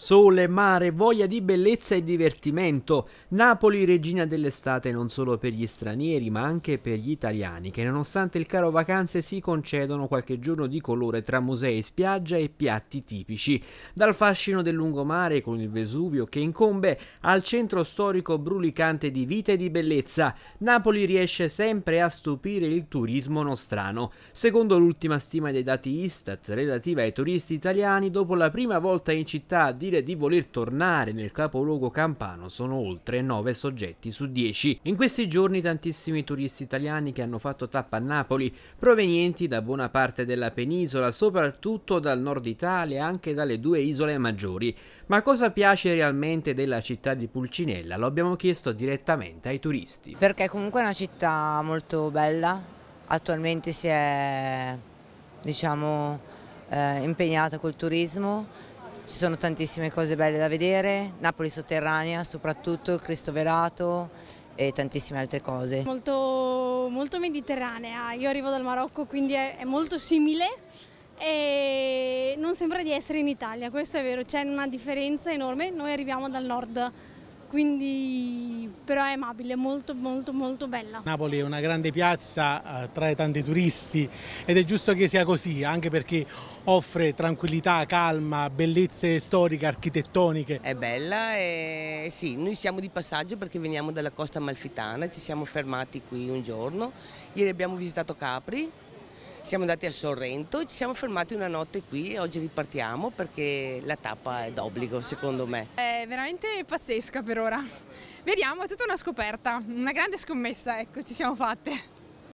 Sole, mare, voglia di bellezza e divertimento. Napoli regina dell'estate non solo per gli stranieri ma anche per gli italiani che nonostante il caro vacanze si concedono qualche giorno di colore tra musei, spiaggia e piatti tipici. Dal fascino del lungomare con il Vesuvio che incombe al centro storico brulicante di vita e di bellezza, Napoli riesce sempre a stupire il turismo nostrano. Secondo l'ultima stima dei dati Istat relativa ai turisti italiani, dopo la prima volta in città di dire di voler tornare nel capoluogo campano sono oltre 9 soggetti su 10. In questi giorni tantissimi turisti italiani che hanno fatto tappa a Napoli, provenienti da buona parte della penisola, soprattutto dal nord Italia e anche dalle due isole maggiori. Ma cosa piace realmente della città di Pulcinella? Lo abbiamo chiesto direttamente ai turisti. Perché comunque è una città molto bella, attualmente si è diciamo, eh, impegnata col turismo ci sono tantissime cose belle da vedere, Napoli sotterranea soprattutto, il Cristo velato e tantissime altre cose. Molto, molto mediterranea, io arrivo dal Marocco quindi è, è molto simile e non sembra di essere in Italia, questo è vero, c'è una differenza enorme, noi arriviamo dal nord quindi però è amabile, molto molto molto bella. Napoli è una grande piazza, eh, trae tanti turisti ed è giusto che sia così, anche perché offre tranquillità, calma, bellezze storiche, architettoniche. È bella e sì, noi siamo di passaggio perché veniamo dalla costa amalfitana, ci siamo fermati qui un giorno, ieri abbiamo visitato Capri siamo andati a Sorrento e ci siamo fermati una notte qui e oggi ripartiamo perché la tappa è d'obbligo secondo me. È veramente pazzesca per ora. Vediamo, è tutta una scoperta, una grande scommessa, ecco, ci siamo fatte.